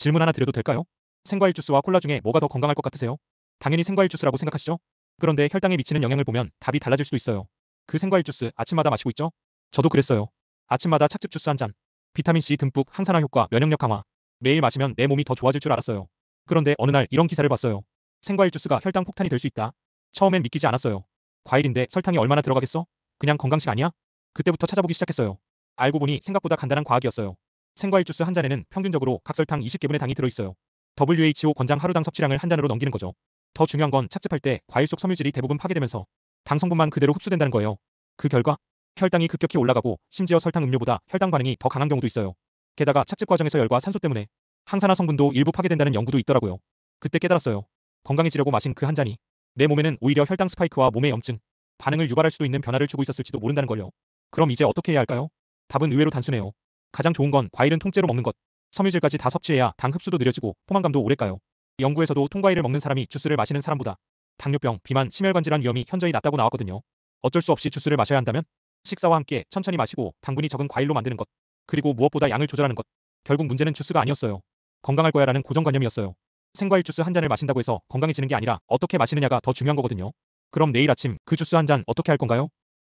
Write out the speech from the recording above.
질문 하나 드려도 될까요? 생과일 주스와 콜라 중에 뭐가 더 건강할 것 같으세요? 당연히 생과일 주스라고 생각하시죠? 그런데 혈당에 미치는 영향을 보면 답이 달라질 수도 있어요. 그 생과일 주스 아침마다 마시고 있죠? 저도 그랬어요. 아침마다 착즙 주스 한 잔. 비타민C 듬뿍 항산화 효과 면역력 강화. 매일 마시면 내 몸이 더 좋아질 줄 알았어요. 그런데 어느 날 이런 기사를 봤어요. 생과일 주스가 혈당 폭탄이 될 수 있다. 처음엔 믿기지 않았어요. 과일인데 설탕이 얼마나 들어가겠어? 그냥 건강식 아니야? 그때부터 찾아보기 시작했어요. 알고 보니 생각보다 간단한 과학이었어요. 생과일 주스 한 잔에는 평균적으로 각설탕 20개분의 당이 들어있어요. WHO 권장 하루당 섭취량을 한 잔으로 넘기는 거죠. 더 중요한 건 착즙할 때 과일 속 섬유질이 대부분 파괴되면서 당 성분만 그대로 흡수된다는 거예요. 그 결과 혈당이 급격히 올라가고 심지어 설탕 음료보다 혈당 반응이 더 강한 경우도 있어요. 게다가 착즙 과정에서 열과 산소 때문에 항산화 성분도 일부 파괴된다는 연구도 있더라고요. 그때 깨달았어요. 건강해지려고 마신 그 한 잔이 내 몸에는 오히려 혈당 스파이크와 몸의 염증, 반응을 유발할 수도 있는 변화를 주고 있었을지도 모른다는 걸요. 그럼 이제 어떻게 해야 할까요? 답은 의외로 단순해요. 가장 좋은 건 과일은 통째로 먹는 것. 섬유질까지 다 섭취해야 당 흡수도 느려지고 포만감도 오래 가요. 연구에서도 통과일을 먹는 사람이 주스를 마시는 사람보다 당뇨병, 비만, 심혈관 질환 위험이 현저히 낮다고 나왔거든요. 어쩔 수 없이 주스를 마셔야 한다면 식사와 함께 천천히 마시고 당분이 적은 과일로 만드는 것. 그리고 무엇보다 양을 조절하는 것. 결국 문제는 주스가 아니었어요. 건강할 거야라는 고정관념이었어요. 생과일 주스 한 잔을 마신다고 해서 건강해지는 게 아니라 어떻게 마시느냐가 더 중요한 거거든요. 그럼 내일 아침 그 주스 한 잔 어떻게 할 건가요?